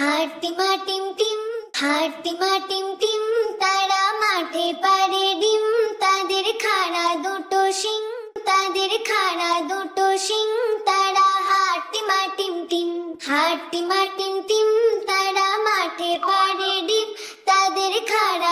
হাটিমা টিম টিম হাটিমা টিম টিম তারা মাঠে পারে ডিম তাদের খাড়া দুটো সিং তাদের খাড়া দুটো সিং তারা হাটিমা টিম টিম হাটিমা টিম টিম তারা মাঠে পারে ডিম তাদের খাড়া